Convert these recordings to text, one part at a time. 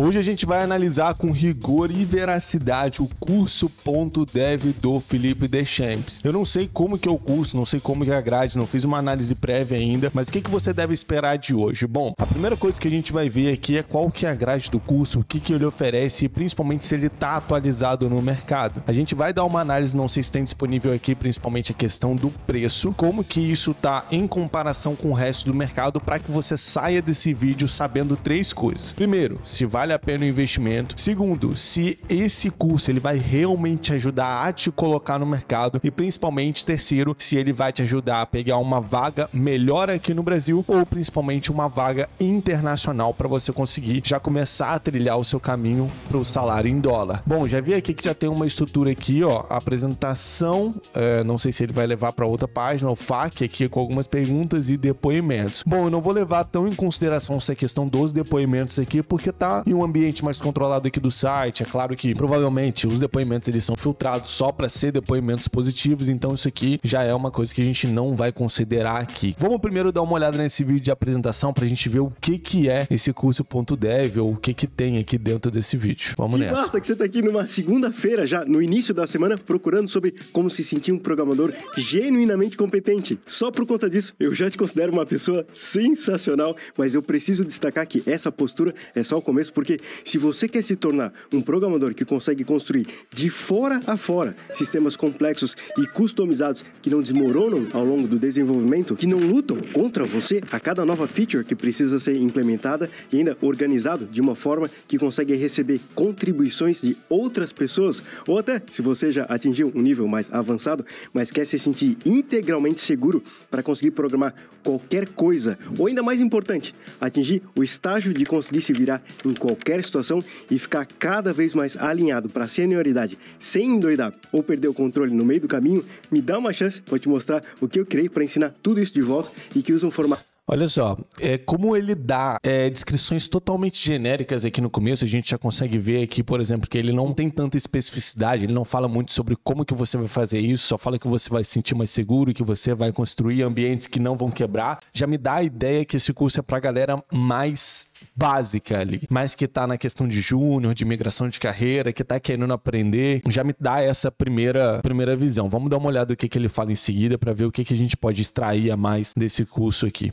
Hoje a gente vai analisar com rigor e veracidade o curso.dev do Felipe Deschamps. Eu não sei como que é o curso, não sei como que é a grade, não fiz uma análise prévia ainda, mas o que, que você deve esperar de hoje? Bom, a primeira coisa que a gente vai ver aqui é qual que é a grade do curso, o que, que ele oferece e principalmente se ele está atualizado no mercado. A gente vai dar uma análise, não sei se tem disponível aqui, principalmente a questão do preço, como que isso está em comparação com o resto do mercado para que você saia desse vídeo sabendo três coisas. Primeiro, se vale vale a pena o investimento. Segundo, se esse curso ele vai realmente ajudar a te colocar no mercado e principalmente terceiro, se ele vai te ajudar a pegar uma vaga melhor aqui no Brasil ou principalmente uma vaga internacional para você conseguir já começar a trilhar o seu caminho para o salário em dólar. Bom, já vi aqui que já tem uma estrutura aqui, ó, apresentação, é, não sei se ele vai levar para outra página, o FAQ aqui com algumas perguntas e depoimentos. Bom, eu não vou levar tão em consideração essa questão dos depoimentos aqui porque tá em um um ambiente mais controlado aqui do site. É claro que provavelmente os depoimentos eles são filtrados só para ser depoimentos positivos, então isso aqui já é uma coisa que a gente não vai considerar aqui. Vamos primeiro dar uma olhada nesse vídeo de apresentação para a gente ver o que que é esse curso.dev ou o que que tem aqui dentro desse vídeo. Vamos que nessa. Basta que você está aqui numa segunda-feira já no início da semana procurando sobre como se sentir um programador genuinamente competente. Só por conta disso, eu já te considero uma pessoa sensacional, mas eu preciso destacar que essa postura é só o começo porque se você quer se tornar um programador que consegue construir de fora a fora sistemas complexos e customizados que não desmoronam ao longo do desenvolvimento, que não lutam contra você a cada nova feature que precisa ser implementada e ainda organizado de uma forma que consegue receber contribuições de outras pessoas, ou até se você já atingiu um nível mais avançado, mas quer se sentir integralmente seguro para conseguir programar qualquer coisa, ou ainda mais importante, atingir o estágio de conseguir se virar em qualquer qualquer situação e ficar cada vez mais alinhado para a senioridade sem endoidar ou perder o controle no meio do caminho, me dá uma chance, vou te mostrar o que eu criei para ensinar tudo isso de volta e que usa um formato Olha só, é, como ele dá é, descrições totalmente genéricas aqui no começo, a gente já consegue ver aqui, por exemplo, que ele não tem tanta especificidade, ele não fala muito sobre como que você vai fazer isso, só fala que você vai se sentir mais seguro, e que você vai construir ambientes que não vão quebrar. Já me dá a ideia que esse curso é para galera mais básica ali, mas que tá na questão de júnior, de migração de carreira, que tá querendo aprender, já me dá essa primeira, primeira visão. Vamos dar uma olhada no que, que ele fala em seguida para ver o que, que a gente pode extrair a mais desse curso aqui.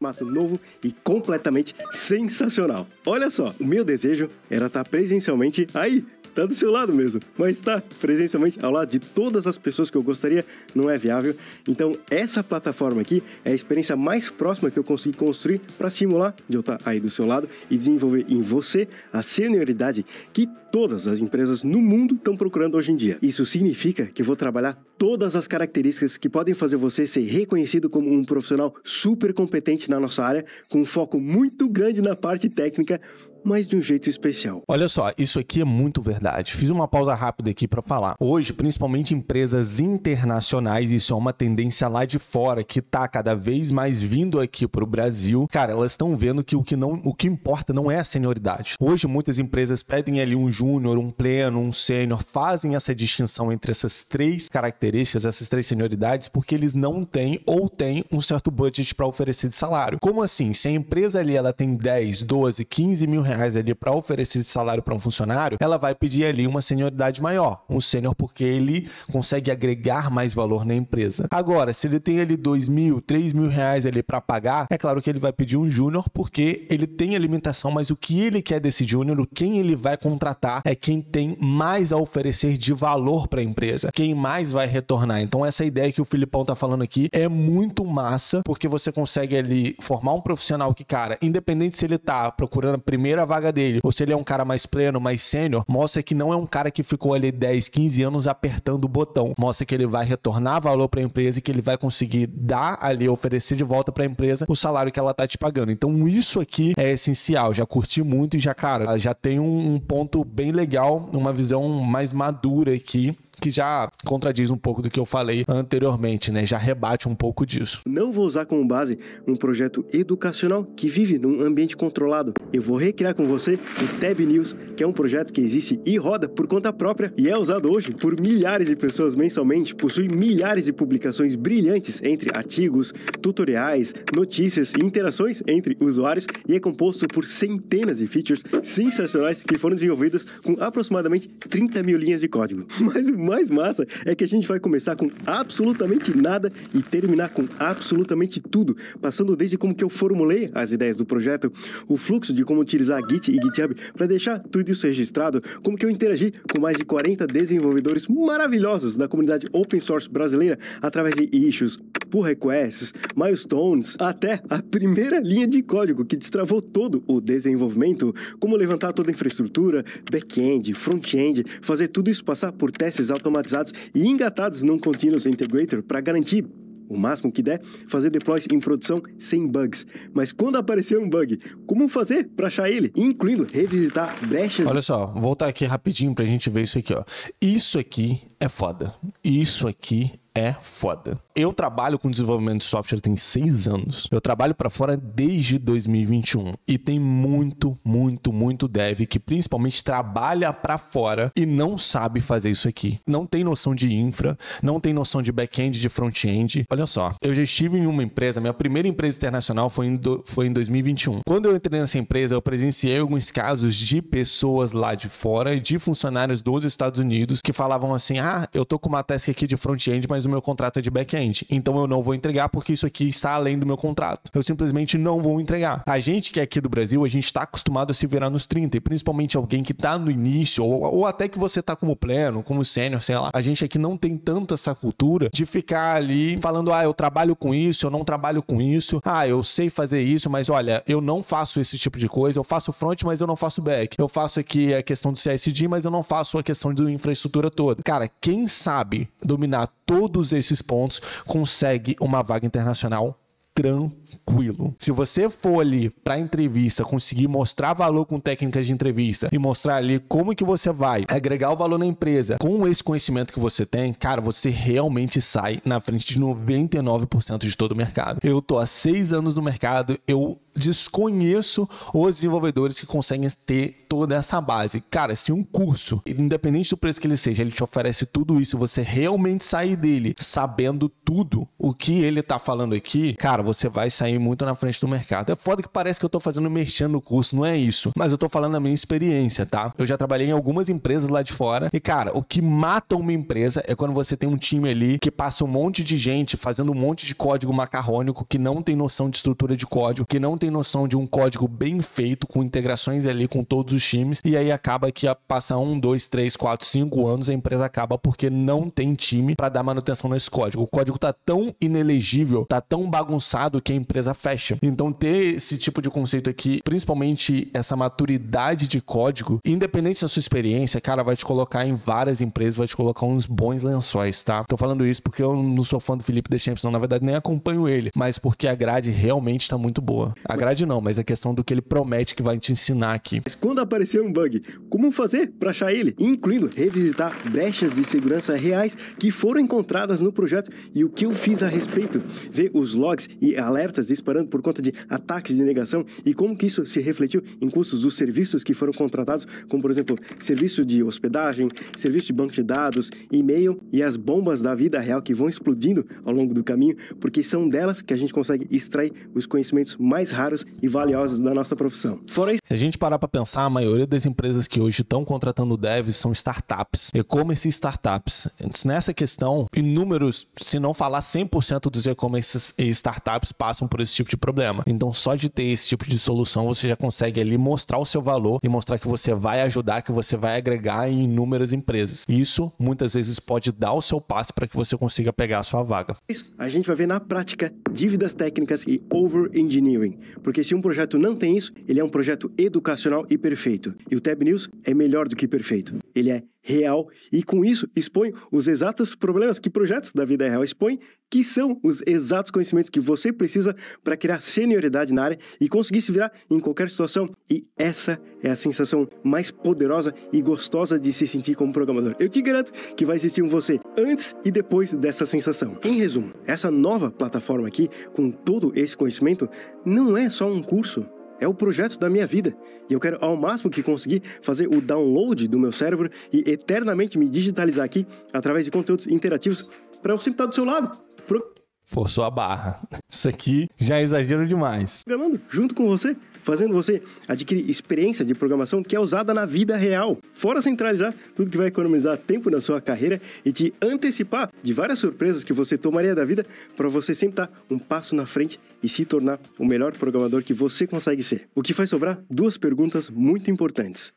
Mato novo e completamente sensacional. Olha só, o meu desejo era estar tá presencialmente aí, tá do seu lado mesmo, mas estar tá presencialmente ao lado de todas as pessoas que eu gostaria, não é viável. Então, essa plataforma aqui é a experiência mais próxima que eu consegui construir para simular de eu estar tá aí do seu lado e desenvolver em você a senioridade que todas as empresas no mundo estão procurando hoje em dia. Isso significa que vou trabalhar todas as características que podem fazer você ser reconhecido como um profissional super competente na nossa área, com um foco muito grande na parte técnica, mas de um jeito especial. Olha só, isso aqui é muito verdade. Fiz uma pausa rápida aqui para falar. Hoje, principalmente empresas internacionais, isso é uma tendência lá de fora que tá cada vez mais vindo aqui para o Brasil. Cara, elas estão vendo que o que não, o que importa não é a senioridade. Hoje muitas empresas pedem ali um júnior, um pleno, um sênior, fazem essa distinção entre essas três características, essas três senioridades, porque eles não têm ou têm um certo budget para oferecer de salário. Como assim? Se a empresa ali ela tem 10, 12, 15 mil reais ali para oferecer de salário para um funcionário, ela vai pedir ali uma senioridade maior, um sênior, porque ele consegue agregar mais valor na empresa. Agora, se ele tem ali 2 mil, 3 mil reais ali para pagar, é claro que ele vai pedir um júnior, porque ele tem a limitação, mas o que ele quer desse júnior, quem ele vai contratar é quem tem mais a oferecer de valor para a empresa, quem mais vai retornar. Então, essa ideia que o Filipão tá falando aqui é muito massa, porque você consegue ali formar um profissional que, cara, independente se ele tá procurando a primeira vaga dele ou se ele é um cara mais pleno, mais sênior, mostra que não é um cara que ficou ali 10, 15 anos apertando o botão. Mostra que ele vai retornar valor para a empresa e que ele vai conseguir dar ali, oferecer de volta para a empresa o salário que ela tá te pagando. Então, isso aqui é essencial. Já curti muito e já, cara, já tem um ponto bem legal, uma visão mais madura aqui que já contradiz um pouco do que eu falei anteriormente, né? Já rebate um pouco disso. Não vou usar como base um projeto educacional que vive num ambiente controlado. Eu vou recriar com você o Tab News, que é um projeto que existe e roda por conta própria e é usado hoje por milhares de pessoas mensalmente, possui milhares de publicações brilhantes entre artigos, tutoriais, notícias e interações entre usuários e é composto por centenas de features sensacionais que foram desenvolvidas com aproximadamente 30 mil linhas de código. Mas o mais massa é que a gente vai começar com absolutamente nada e terminar com absolutamente tudo, passando desde como que eu formulei as ideias do projeto, o fluxo de como utilizar Git e GitHub para deixar tudo isso registrado, como que eu interagi com mais de 40 desenvolvedores maravilhosos da comunidade open source brasileira através de issues, pull requests, milestones, até a primeira linha de código que destravou todo o desenvolvimento, como levantar toda a infraestrutura, back-end, front-end, fazer tudo isso passar por testes automatizados e engatados num Continuous Integrator para garantir o máximo que der, fazer deploys em produção sem bugs. Mas quando aparecer um bug, como fazer para achar ele? Incluindo revisitar brechas. Olha só, vou voltar aqui rapidinho para a gente ver isso aqui, ó. Isso aqui é foda. Isso aqui é foda. Eu trabalho com desenvolvimento de software tem seis anos. Eu trabalho para fora desde 2021 e tem muito, muito, muito dev que principalmente trabalha para fora e não sabe fazer isso aqui. Não tem noção de infra, não tem noção de back-end, de front-end. Olha só, eu já estive em uma empresa, minha primeira empresa internacional foi em, do, foi em 2021. Quando eu entrei nessa empresa, eu presenciei alguns casos de pessoas lá de fora, e de funcionários dos Estados Unidos que falavam assim: "Ah, eu tô com uma task aqui de front-end, mas o meu contrato é de back-end. Então eu não vou entregar porque isso aqui está além do meu contrato. Eu simplesmente não vou entregar. A gente que é aqui do Brasil, a gente está acostumado a se virar nos 30, e principalmente alguém que está no início, ou, ou, até que você está como pleno, como sênior, sei lá. A gente aqui não tem tanto essa cultura de ficar ali falando, ah, eu trabalho com isso, eu não trabalho com isso, ah, eu sei fazer isso, mas olha, eu não faço esse tipo de coisa, eu faço front, mas eu não faço back. Eu faço aqui a questão do CSD, mas eu não faço a questão de infraestrutura toda. Cara, quem sabe dominar todos esses pontos, consegue uma vaga internacional tranquila tranquilo. Se você for ali para entrevista, conseguir mostrar valor com técnicas de entrevista e mostrar ali como que você vai agregar o valor na empresa com esse conhecimento que você tem, cara, você realmente sai na frente de 99% de todo o mercado. Eu tô há seis anos no mercado, eu desconheço os desenvolvedores que conseguem ter toda essa base. Cara, se um curso, independente do preço que ele seja, ele te oferece tudo isso, você realmente sair dele sabendo tudo o que ele tá falando aqui, cara, você vai sair muito na frente do mercado. É foda que parece que eu tô fazendo merchan no curso, não é isso. Mas eu tô falando da minha experiência, tá? Eu já trabalhei em algumas empresas lá de fora e, cara, o que mata uma empresa é quando você tem um time ali que passa um monte de gente fazendo um monte de código macarrônico que não tem noção de estrutura de código, que não tem noção de um código bem feito, com integrações ali com todos os times, e aí acaba que passa um, dois, três, quatro, cinco anos, a empresa acaba porque não tem time para dar manutenção nesse código. O código tá tão inelegível, tá tão bagunçado que a empresa fecha. Então, ter esse tipo de conceito aqui, principalmente essa maturidade de código, independente da sua experiência, cara, vai te colocar em várias empresas, vai te colocar uns bons lençóis, tá? Tô falando isso porque eu não sou fã do Felipe Deschamps, não, na verdade nem acompanho ele, mas porque a grade realmente tá muito boa. A grade não, mas a questão do que ele promete que vai te ensinar aqui. Mas quando aparecer um bug, como fazer para achar ele? Incluindo revisitar brechas de segurança reais que foram encontradas no projeto e o que eu fiz a respeito, ver os logs e alertas gastas disparando por conta de ataques de negação e como que isso se refletiu em custos dos serviços que foram contratados, como por exemplo, serviço de hospedagem, serviço de banco de dados, e-mail e as bombas da vida real que vão explodindo ao longo do caminho, porque são delas que a gente consegue extrair os conhecimentos mais raros e valiosos da nossa profissão. Fora isso, se a gente parar para pensar, a maioria das empresas que hoje estão contratando devs são startups, e-commerce e startups. Nessa questão, inúmeros, se não falar 100% dos e-commerce e startups passam passam por esse tipo de problema. Então, só de ter esse tipo de solução, você já consegue ali mostrar o seu valor e mostrar que você vai ajudar, que você vai agregar em inúmeras empresas. Isso muitas vezes pode dar o seu passo para que você consiga pegar a sua vaga. Isso. A gente vai ver na prática dívidas técnicas e over engineering, porque se um projeto não tem isso, ele é um projeto educacional e perfeito. E o Tab News é melhor do que perfeito. Ele é real e, com isso, expõe os exatos problemas que projetos da vida real expõem, que são os exatos conhecimentos que você precisa para criar senioridade na área e conseguir se virar em qualquer situação. E essa é a sensação mais poderosa e gostosa de se sentir como programador. Eu te garanto que vai existir um você antes e depois dessa sensação. Em resumo, essa nova plataforma aqui, com todo esse conhecimento, não é só um curso é o projeto da minha vida e eu quero ao máximo que conseguir fazer o download do meu cérebro e eternamente me digitalizar aqui através de conteúdos interativos para eu sempre estar do seu lado. Pro... Forçou a barra. Isso aqui já é exagero demais. Gramando junto com você fazendo você adquirir experiência de programação que é usada na vida real. Fora centralizar tudo que vai economizar tempo na sua carreira e te antecipar de várias surpresas que você tomaria da vida para você sempre estar tá um passo na frente e se tornar o melhor programador que você consegue ser. O que faz sobrar duas perguntas muito importantes.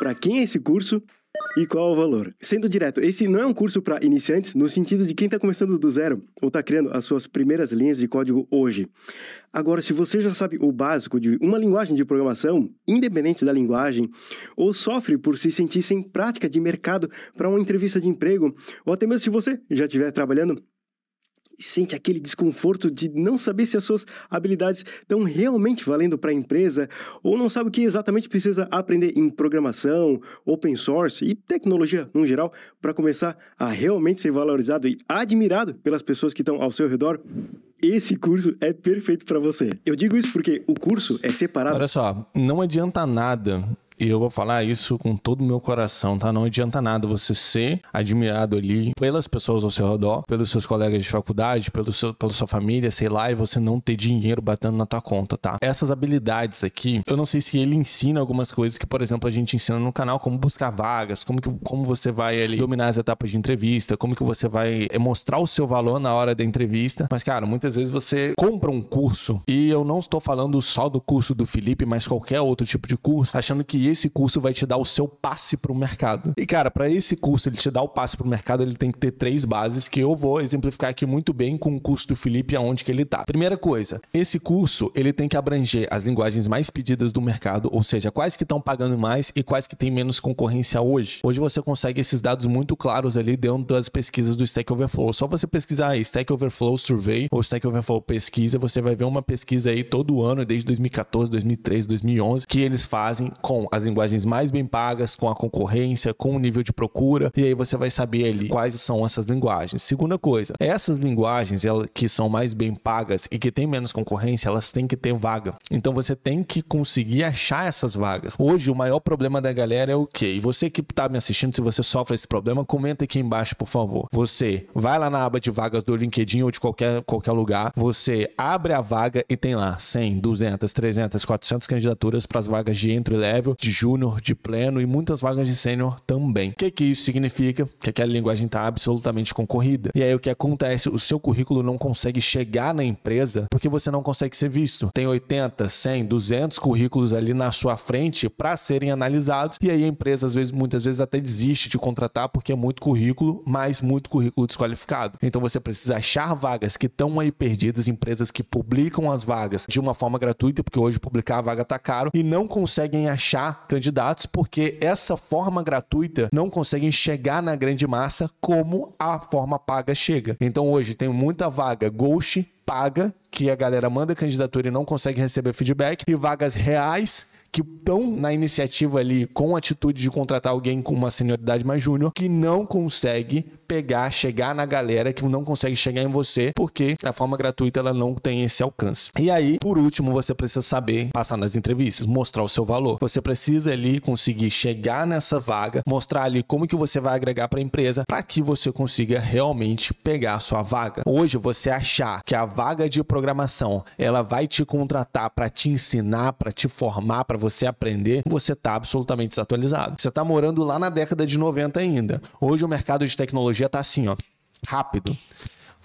Para quem é esse curso e qual o valor. Sendo direto, esse não é um curso para iniciantes no sentido de quem está começando do zero ou está criando as suas primeiras linhas de código hoje. Agora, se você já sabe o básico de uma linguagem de programação, independente da linguagem, ou sofre por se sentir sem prática de mercado para uma entrevista de emprego, ou até mesmo se você já estiver trabalhando e sente aquele desconforto de não saber se as suas habilidades estão realmente valendo para a empresa ou não sabe o que exatamente precisa aprender em programação, open source e tecnologia no geral para começar a realmente ser valorizado e admirado pelas pessoas que estão ao seu redor? esse curso é perfeito para você. Eu digo isso porque o curso é separado. Olha só, não adianta nada e eu vou falar isso com todo o meu coração, tá? Não adianta nada você ser admirado ali pelas pessoas ao seu redor, pelos seus colegas de faculdade, pelo seu, pela sua família, sei lá, e você não ter dinheiro batendo na tua conta, tá? Essas habilidades aqui, eu não sei se ele ensina algumas coisas que, por exemplo, a gente ensina no canal, como buscar vagas, como, que, como você vai ali dominar as etapas de entrevista, como que você vai mostrar o seu valor na hora da entrevista. Mas, cara, muitas vezes você compra um curso, e eu não estou falando só do curso do Felipe, mas qualquer outro tipo de curso, achando que esse curso vai te dar o seu passe para o mercado. E cara, para esse curso ele te dar o passe para o mercado, ele tem que ter três bases que eu vou exemplificar aqui muito bem com o curso do Felipe aonde que ele tá. Primeira coisa, esse curso ele tem que abranger as linguagens mais pedidas do mercado, ou seja, quais que estão pagando mais e quais que têm menos concorrência hoje. Hoje você consegue esses dados muito claros ali dentro das pesquisas do Stack Overflow. Só você pesquisar aí Stack Overflow Survey ou Stack Overflow Pesquisa, você vai ver uma pesquisa aí todo ano desde 2014, 2013, 2011 que eles fazem com as as linguagens mais bem pagas, com a concorrência, com o nível de procura, e aí você vai saber ali quais são essas linguagens. Segunda coisa, essas linguagens elas, que são mais bem pagas e que têm menos concorrência, elas têm que ter vaga. Então você tem que conseguir achar essas vagas. Hoje o maior problema da galera é o quê? E você que está me assistindo, se você sofre esse problema, comenta aqui embaixo, por favor. Você vai lá na aba de vagas do LinkedIn ou de qualquer, qualquer lugar, você abre a vaga e tem lá 100, 200, 300, 400 candidaturas para as vagas de entry level de júnior, de pleno e muitas vagas de sênior também. O que, que isso significa? Que aquela linguagem está absolutamente concorrida. E aí o que acontece? O seu currículo não consegue chegar na empresa porque você não consegue ser visto. Tem 80, 100, 200 currículos ali na sua frente para serem analisados e aí a empresa às vezes, muitas vezes até desiste de contratar porque é muito currículo, mas muito currículo desqualificado. Então você precisa achar vagas que estão aí perdidas, empresas que publicam as vagas de uma forma gratuita, porque hoje publicar a vaga está caro e não conseguem achar candidatos, porque essa forma gratuita não consegue chegar na grande massa como a forma paga chega. Então hoje tem muita vaga ghost paga, que a galera manda candidatura e não consegue receber feedback, e vagas reais que estão na iniciativa ali com a atitude de contratar alguém com uma senioridade mais júnior que não consegue pegar, chegar na galera, que não consegue chegar em você, porque a forma gratuita ela não tem esse alcance. E aí, por último, você precisa saber passar nas entrevistas, mostrar o seu valor. Você precisa ali conseguir chegar nessa vaga, mostrar ali como que você vai agregar para a empresa, para que você consiga realmente pegar a sua vaga. Hoje você achar que a vaga de programação ela vai te contratar para te ensinar, para te formar, para você aprender, você está absolutamente desatualizado. Você está morando lá na década de 90 ainda. Hoje o mercado de tecnologia está assim, ó, rápido.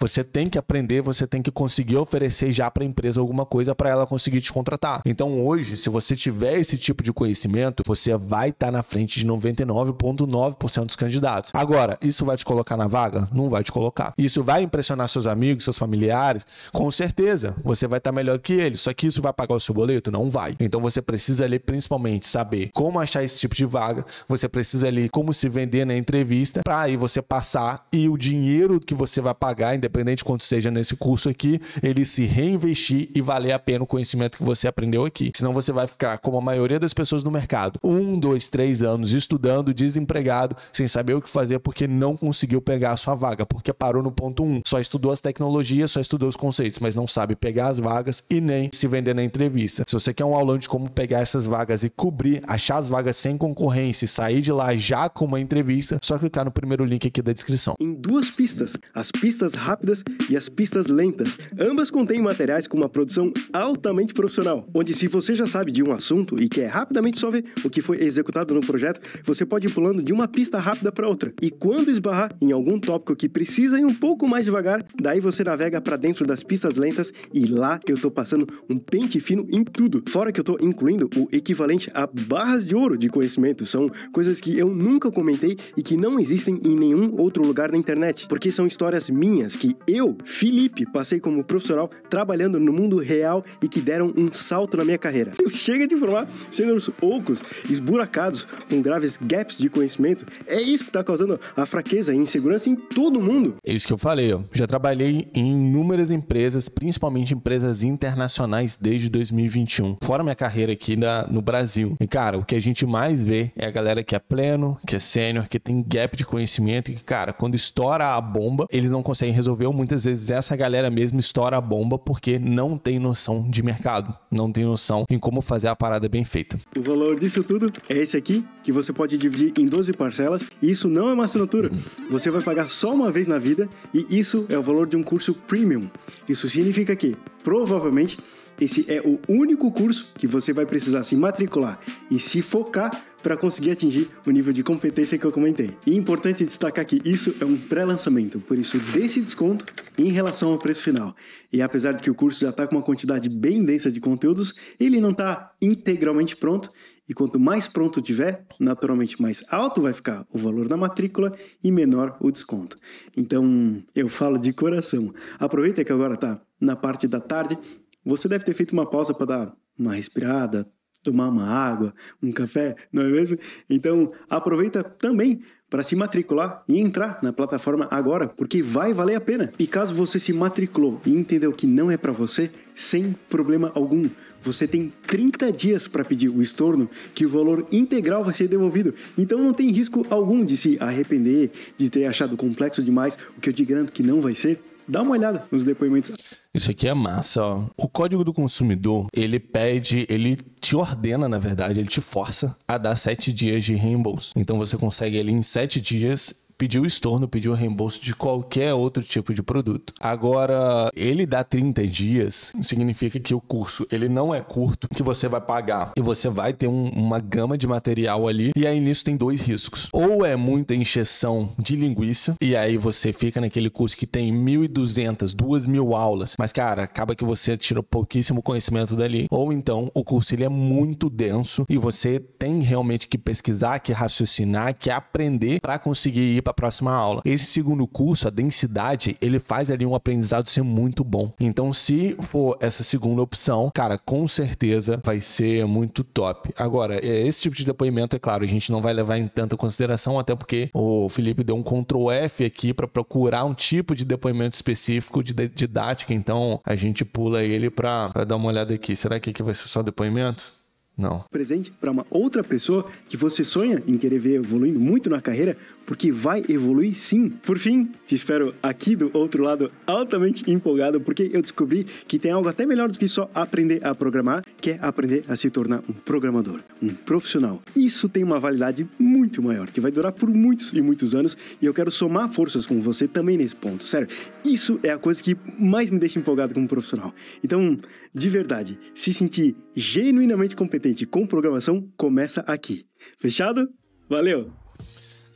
Você tem que aprender, você tem que conseguir oferecer já para a empresa alguma coisa para ela conseguir te contratar. Então hoje, se você tiver esse tipo de conhecimento, você vai estar tá na frente de 99,9% dos candidatos. Agora, isso vai te colocar na vaga? Não vai te colocar. Isso vai impressionar seus amigos, seus familiares? Com certeza, você vai estar tá melhor que eles. Só que isso vai pagar o seu boleto? Não vai. Então você precisa ali principalmente saber como achar esse tipo de vaga, você precisa ali como se vender na entrevista para aí você passar e o dinheiro que você vai pagar, independente independente quanto seja nesse curso aqui, ele se reinvestir e valer a pena o conhecimento que você aprendeu aqui. Senão você vai ficar, como a maioria das pessoas no mercado, um, dois, três anos estudando, desempregado, sem saber o que fazer porque não conseguiu pegar a sua vaga, porque parou no ponto um. Só estudou as tecnologias, só estudou os conceitos, mas não sabe pegar as vagas e nem se vender na entrevista. Se você quer um aulão de como pegar essas vagas e cobrir, achar as vagas sem concorrência e sair de lá já com uma entrevista, só clicar no primeiro link aqui da descrição. Em duas pistas, as pistas rápidas rápidas e as pistas lentas. Ambas contêm materiais com uma produção altamente profissional, onde se você já sabe de um assunto e quer rapidamente só ver o que foi executado no projeto, você pode ir pulando de uma pista rápida para outra. E quando esbarrar em algum tópico que precisa ir um pouco mais devagar, daí você navega para dentro das pistas lentas e lá eu tô passando um pente fino em tudo. Fora que eu tô incluindo o equivalente a barras de ouro de conhecimento, são coisas que eu nunca comentei e que não existem em nenhum outro lugar na internet, porque são histórias minhas que que eu, Felipe, passei como profissional trabalhando no mundo real e que deram um salto na minha carreira. Chega de formar os ocos, esburacados, com graves gaps de conhecimento. É isso que está causando a fraqueza e insegurança em todo mundo. É isso que eu falei, ó. Já trabalhei em inúmeras empresas, principalmente empresas internacionais desde 2021. Fora minha carreira aqui na, no Brasil. E, cara, o que a gente mais vê é a galera que é pleno, que é sênior, que tem gap de conhecimento e que, cara, quando estoura a bomba, eles não conseguem resolver resolveu, muitas vezes essa galera mesmo estoura a bomba porque não tem noção de mercado, não tem noção em como fazer a parada bem feita. O valor disso tudo é esse aqui, que você pode dividir em 12 parcelas, e isso não é uma assinatura. Você vai pagar só uma vez na vida, e isso é o valor de um curso premium. Isso significa que, provavelmente, esse é o único curso que você vai precisar se matricular e se focar para conseguir atingir o nível de competência que eu comentei. E é importante destacar que isso é um pré-lançamento, por isso desse desconto em relação ao preço final. E apesar de que o curso já está com uma quantidade bem densa de conteúdos, ele não está integralmente pronto. E quanto mais pronto tiver, naturalmente mais alto vai ficar o valor da matrícula e menor o desconto. Então, eu falo de coração. Aproveita que agora está na parte da tarde. Você deve ter feito uma pausa para dar uma respirada, tomar uma água, um café, não é mesmo? Então, aproveita também para se matricular e entrar na plataforma agora, porque vai valer a pena. E caso você se matriculou e entendeu que não é para você, sem problema algum, você tem 30 dias para pedir o estorno, que o valor integral vai ser devolvido. Então não tem risco algum de se arrepender, de ter achado complexo demais, o que eu te garanto que não vai ser. Dá uma olhada nos depoimentos. Isso aqui é massa, ó. O Código do Consumidor, ele pede, ele te ordena, na verdade, ele te força a dar sete dias de reembolso. Então você consegue ali em sete dias pediu estorno, pediu reembolso de qualquer outro tipo de produto. Agora, ele dá 30 dias, significa que o curso ele não é curto, que você vai pagar e você vai ter um, uma gama de material ali. E aí nisso tem dois riscos. Ou é muita injeção de linguiça, e aí você fica naquele curso que tem 1.200, 2.000 aulas, mas cara, acaba que você tirou pouquíssimo conhecimento dali. Ou então o curso ele é muito denso e você tem realmente que pesquisar, que raciocinar, que aprender para conseguir ir para a próxima aula. Esse segundo curso, a densidade, ele faz ali um aprendizado ser muito bom. Então, se for essa segunda opção, cara, com certeza vai ser muito top. Agora, é, esse tipo de depoimento, é claro, a gente não vai levar em tanta consideração, até porque o Felipe deu um Ctrl F aqui para procurar um tipo de depoimento específico de didática, então a gente pula ele para dar uma olhada aqui. Será que aqui vai ser só depoimento? Não. Presente para uma outra pessoa que você sonha em querer ver evoluindo muito na carreira, porque vai evoluir sim. Por fim, te espero aqui do outro lado altamente empolgado, porque eu descobri que tem algo até melhor do que só aprender a programar, que é aprender a se tornar um programador, um profissional. Isso tem uma validade muito maior, que vai durar por muitos e muitos anos, e eu quero somar forças com você também nesse ponto. Sério, isso é a coisa que mais me deixa empolgado como profissional. Então, de verdade, se sentir genuinamente competente com programação, começa aqui. Fechado? Valeu!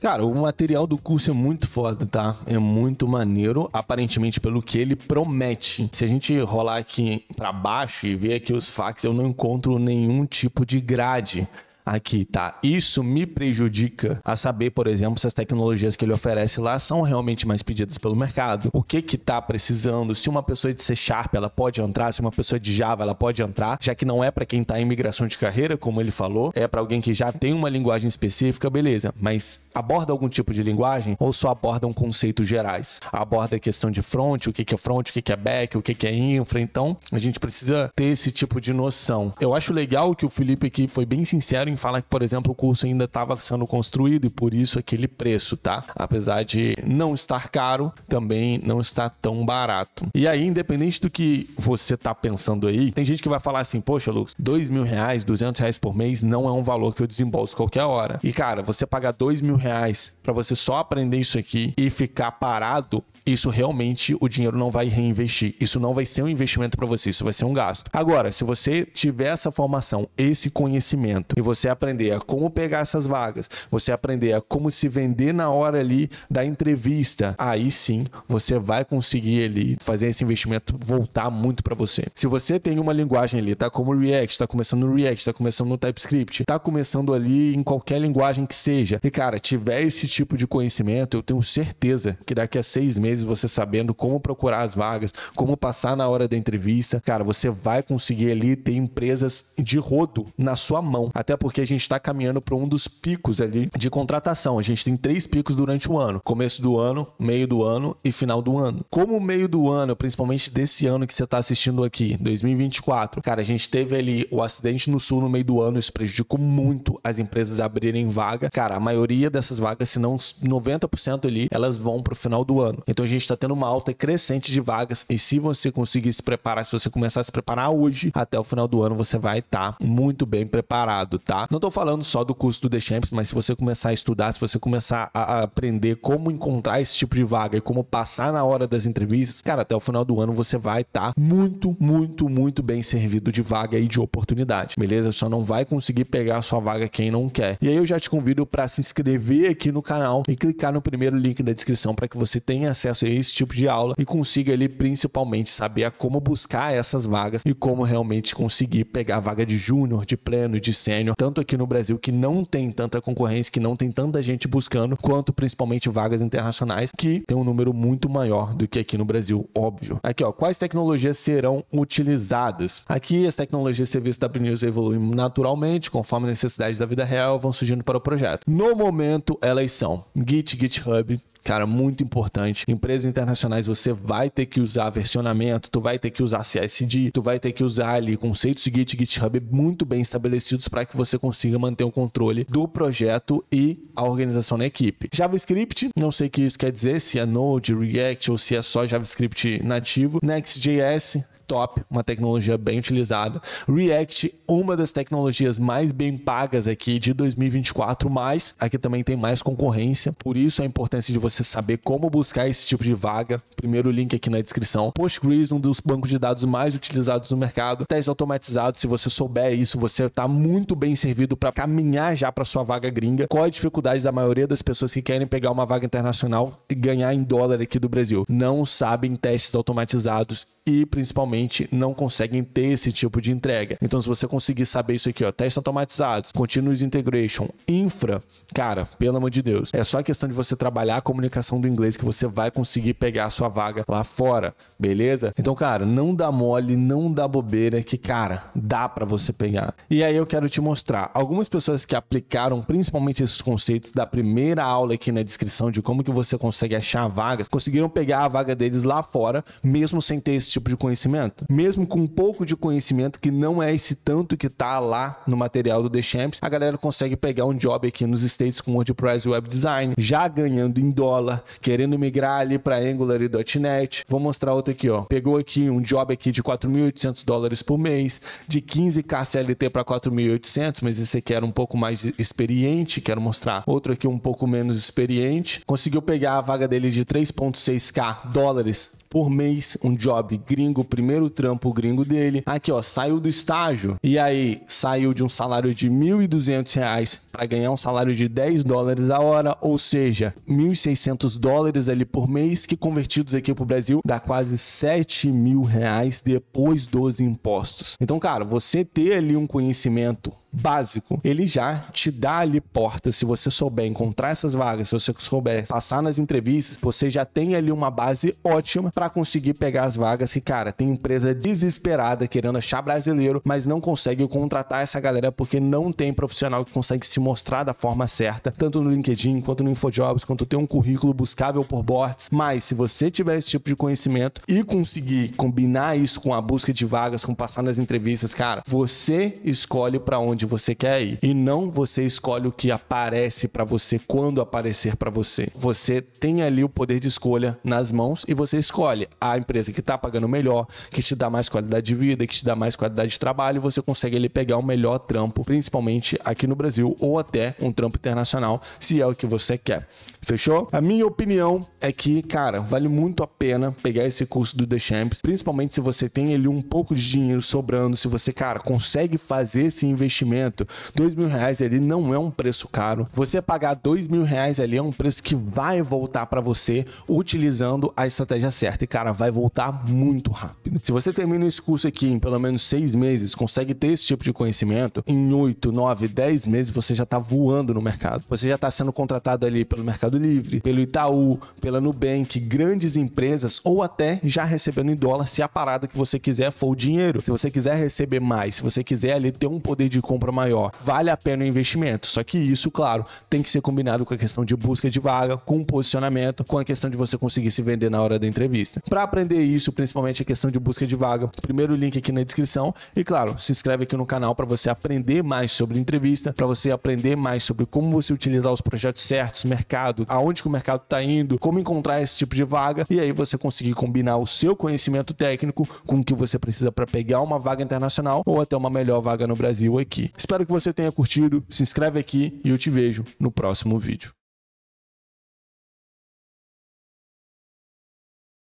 Cara, o material do curso é muito foda, tá? É muito maneiro, aparentemente pelo que ele promete. Se a gente rolar aqui para baixo e ver aqui os fax, eu não encontro nenhum tipo de grade aqui, tá? Isso me prejudica a saber, por exemplo, se as tecnologias que ele oferece lá são realmente mais pedidas pelo mercado, o que que tá precisando, se uma pessoa de C Sharp ela pode entrar, se uma pessoa de Java ela pode entrar, já que não é para quem tá em migração de carreira, como ele falou, é para alguém que já tem uma linguagem específica, beleza, mas aborda algum tipo de linguagem ou só aborda um conceito gerais? Aborda a questão de front, o que que é front, o que que é back, o que que é infra, então a gente precisa ter esse tipo de noção. Eu acho legal que o Felipe aqui foi bem sincero Turing fala que, por exemplo, o curso ainda estava sendo construído e por isso aquele preço, tá? Apesar de não estar caro, também não está tão barato. E aí, independente do que você tá pensando aí, tem gente que vai falar assim, poxa, Lucas, dois mil reais, duzentos reais por mês não é um valor que eu desembolso qualquer hora. E cara, você pagar dois mil reais para você só aprender isso aqui e ficar parado isso realmente o dinheiro não vai reinvestir. Isso não vai ser um investimento para você, isso vai ser um gasto. Agora, se você tiver essa formação, esse conhecimento, e você aprender a como pegar essas vagas, você aprender a como se vender na hora ali da entrevista, aí sim você vai conseguir ali fazer esse investimento voltar muito para você. Se você tem uma linguagem ali, tá como React, tá começando no React, tá começando no TypeScript, tá começando ali em qualquer linguagem que seja, e cara, tiver esse tipo de conhecimento, eu tenho certeza que daqui a seis meses meses você sabendo como procurar as vagas, como passar na hora da entrevista, cara, você vai conseguir ali ter empresas de rodo na sua mão. Até porque a gente está caminhando para um dos picos ali de contratação. A gente tem três picos durante o ano: começo do ano, meio do ano e final do ano. Como o meio do ano, principalmente desse ano que você está assistindo aqui, 2024, cara, a gente teve ali o acidente no sul no meio do ano, isso prejudicou muito as empresas abrirem vaga. Cara, a maioria dessas vagas, se não 90% ali, elas vão para o final do ano. Então então a gente está tendo uma alta crescente de vagas. E se você conseguir se preparar, se você começar a se preparar hoje, até o final do ano você vai estar tá muito bem preparado, tá? Não estou falando só do curso do The Champs, mas se você começar a estudar, se você começar a aprender como encontrar esse tipo de vaga e como passar na hora das entrevistas, cara, até o final do ano você vai estar tá muito, muito, muito bem servido de vaga e de oportunidade, beleza? Só não vai conseguir pegar a sua vaga quem não quer. E aí eu já te convido para se inscrever aqui no canal e clicar no primeiro link da descrição para que você tenha acesso acesso a esse tipo de aula e consiga ali principalmente saber como buscar essas vagas e como realmente conseguir pegar a vaga de júnior, de pleno, de sênior, tanto aqui no Brasil que não tem tanta concorrência, que não tem tanta gente buscando, quanto principalmente vagas internacionais que tem um número muito maior do que aqui no Brasil, óbvio. Aqui, ó, quais tecnologias serão utilizadas? Aqui as tecnologias e serviços da BNews evoluem naturalmente, conforme necessidades da vida real vão surgindo para o projeto. No momento, elas são Git, GitHub, cara, muito importante empresas internacionais você vai ter que usar versionamento, tu vai ter que usar CSD, tu vai ter que usar ali conceitos de Git, GitHub muito bem estabelecidos para que você consiga manter o controle do projeto e a organização na equipe. JavaScript, não sei o que isso quer dizer, se é Node, React ou se é só JavaScript nativo. Next.js, top, uma tecnologia bem utilizada. React, uma das tecnologias mais bem pagas aqui de 2024, mas aqui também tem mais concorrência. Por isso a importância de você saber como buscar esse tipo de vaga. Primeiro link aqui na descrição. Postgres, um dos bancos de dados mais utilizados no mercado. Testes automatizados, se você souber isso, você está muito bem servido para caminhar já para sua vaga gringa. Qual a dificuldade da maioria das pessoas que querem pegar uma vaga internacional e ganhar em dólar aqui do Brasil? Não sabem testes automatizados e principalmente geralmente não conseguem ter esse tipo de entrega. Então, se você conseguir saber isso aqui, ó, testes automatizados, continuous integration, infra, cara, pelo amor de Deus, é só questão de você trabalhar a comunicação do inglês que você vai conseguir pegar a sua vaga lá fora, beleza? Então, cara, não dá mole, não dá bobeira, que, cara, dá para você pegar. E aí eu quero te mostrar algumas pessoas que aplicaram principalmente esses conceitos da primeira aula aqui na descrição de como que você consegue achar vagas, conseguiram pegar a vaga deles lá fora, mesmo sem ter esse tipo de conhecimento conhecimento. Mesmo com um pouco de conhecimento, que não é esse tanto que tá lá no material do The Champs, a galera consegue pegar um job aqui nos States com WordPress Web Design, já ganhando em dólar, querendo migrar ali para Angular e .NET. Vou mostrar outro aqui, ó. Pegou aqui um job aqui de 4.800 dólares por mês, de 15k CLT para 4.800, mas esse aqui era um pouco mais experiente, quero mostrar outro aqui um pouco menos experiente. Conseguiu pegar a vaga dele de 3.6k dólares por mês, um job gringo, primeiro trampo gringo dele. Aqui, ó, saiu do estágio e aí saiu de um salário de R$ 1.200 para ganhar um salário de 10 dólares a hora, ou seja, 1.600 dólares ali por mês, que convertidos aqui para o Brasil dá quase 7 mil reais depois dos impostos. Então, cara, você ter ali um conhecimento básico, ele já te dá ali porta. Se você souber encontrar essas vagas, se você souber passar nas entrevistas, você já tem ali uma base ótima para conseguir pegar as vagas. Que, cara, tem empresa desesperada querendo achar brasileiro, mas não consegue contratar essa galera porque não tem profissional que consegue se mostrar da forma certa, tanto no LinkedIn quanto no InfoJobs, quanto ter um currículo buscável por bots. Mas se você tiver esse tipo de conhecimento e conseguir combinar isso com a busca de vagas, com passar nas entrevistas, cara, você escolhe para onde você quer ir e não você escolhe o que aparece para você quando aparecer para você. Você tem ali o poder de escolha nas mãos e você escolhe a empresa que está pagando melhor, que te dá mais qualidade de vida, que te dá mais qualidade de trabalho, você consegue ali pegar o melhor trampo, principalmente aqui no Brasil ou ou até um trampo internacional, se é o que você quer. Fechou? A minha opinião é que, cara, vale muito a pena pegar esse curso do The Champs, principalmente se você tem ele um pouco de dinheiro sobrando, se você, cara, consegue fazer esse investimento. Dois mil reais ali não é um preço caro. Você pagar dois mil reais ali é um preço que vai voltar para você utilizando a estratégia certa. E, cara, vai voltar muito rápido. Se você termina esse curso aqui em pelo menos seis meses, consegue ter esse tipo de conhecimento, em oito, nove, dez meses você já já está voando no mercado. Você já está sendo contratado ali pelo Mercado Livre, pelo Itaú, pela Nubank, grandes empresas ou até já recebendo em dólar se a parada que você quiser for o dinheiro. Se você quiser receber mais, se você quiser ali ter um poder de compra maior, vale a pena o investimento. Só que isso, claro, tem que ser combinado com a questão de busca de vaga, com posicionamento, com a questão de você conseguir se vender na hora da entrevista. Para aprender isso, principalmente a questão de busca de vaga, primeiro link aqui na descrição e claro, se inscreve aqui no canal para você aprender mais sobre entrevista, para você aprender aprender mais sobre como você utilizar os projetos certos, mercado, aonde que o mercado está indo, como encontrar esse tipo de vaga e aí você conseguir combinar o seu conhecimento técnico com o que você precisa para pegar uma vaga internacional ou até uma melhor vaga no Brasil aqui. Espero que você tenha curtido, se inscreve aqui e eu te vejo no próximo vídeo.